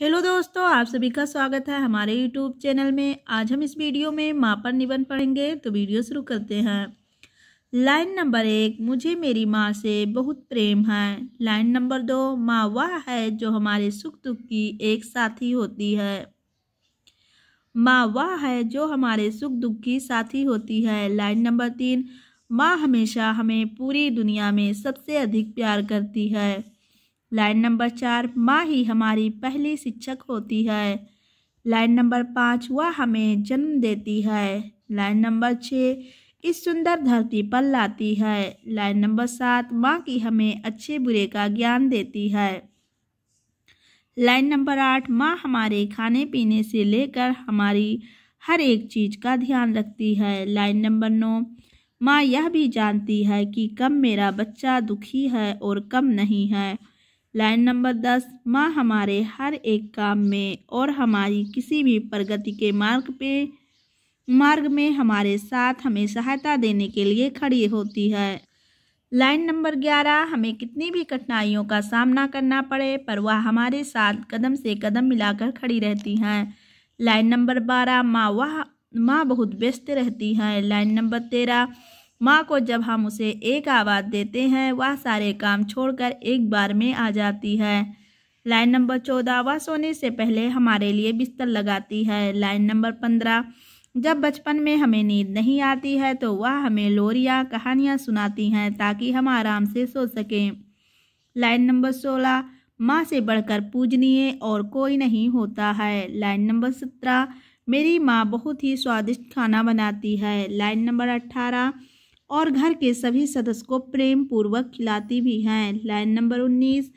hello दोस्तों आप सभी का स्वागत है हमारे यूट्यूब चैनल में आज हम इस वीडियो में मापन निबंध पढ़ेंगे तो वीडियो शुरू करते हैं लाइन नंबर एक मुझे मेरी माँ से बहुत प्रेम है लाइन नंबर दो माँ वह है जो हमारे सुख दुख की एक साथी होती है माँ वह है जो हमारे सुख दुख की साथी होती है लाइन नंबर तीन माँ हमेशा हमें पूरी दुनिया में सबसे अधिक प्यार करती है लाइन नंबर चार माँ ही हमारी पहली शिक्षक होती है लाइन नंबर पाँच वह हमें जन्म देती है लाइन नंबर छः इस सुंदर धरती पर लाती है लाइन नंबर सात माँ की हमें अच्छे बुरे का ज्ञान देती है लाइन नंबर आठ माँ हमारे खाने पीने से लेकर हमारी हर एक चीज़ का ध्यान रखती है लाइन नंबर नौ माँ यह भी जानती है कि कब मेरा बच्चा दुखी है और कब नहीं है लाइन नंबर दस माँ हमारे हर एक काम में और हमारी किसी भी प्रगति के मार्ग पे मार्ग में हमारे साथ हमें सहायता देने के लिए खड़ी होती है लाइन नंबर ग्यारह हमें कितनी भी कठिनाइयों का सामना करना पड़े पर वह हमारे साथ कदम से कदम मिलाकर खड़ी रहती हैं लाइन नंबर बारह माँ वह माँ बहुत व्यस्त रहती हैं लाइन नंबर तेरह माँ को जब हम उसे एक आवाज़ देते हैं वह सारे काम छोड़कर एक बार में आ जाती है लाइन नंबर चौदह वह सोने से पहले हमारे लिए बिस्तर लगाती है लाइन नंबर पंद्रह जब बचपन में हमें नींद नहीं आती है तो वह हमें लोरियाँ कहानियाँ सुनाती हैं ताकि हम आराम से सो सकें लाइन नंबर सोलह माँ से बढ़कर पूजनीय और कोई नहीं होता है लाइन नंबर सत्रह मेरी माँ बहुत ही स्वादिष्ट खाना बनाती है लाइन नंबर अट्ठारह और घर के सभी सदस्य को प्रेम पूर्वक खिलाती भी हैं लाइन नंबर उन्नीस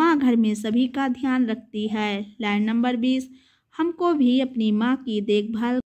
माँ घर में सभी का ध्यान रखती है लाइन नंबर बीस हमको भी अपनी माँ की देखभाल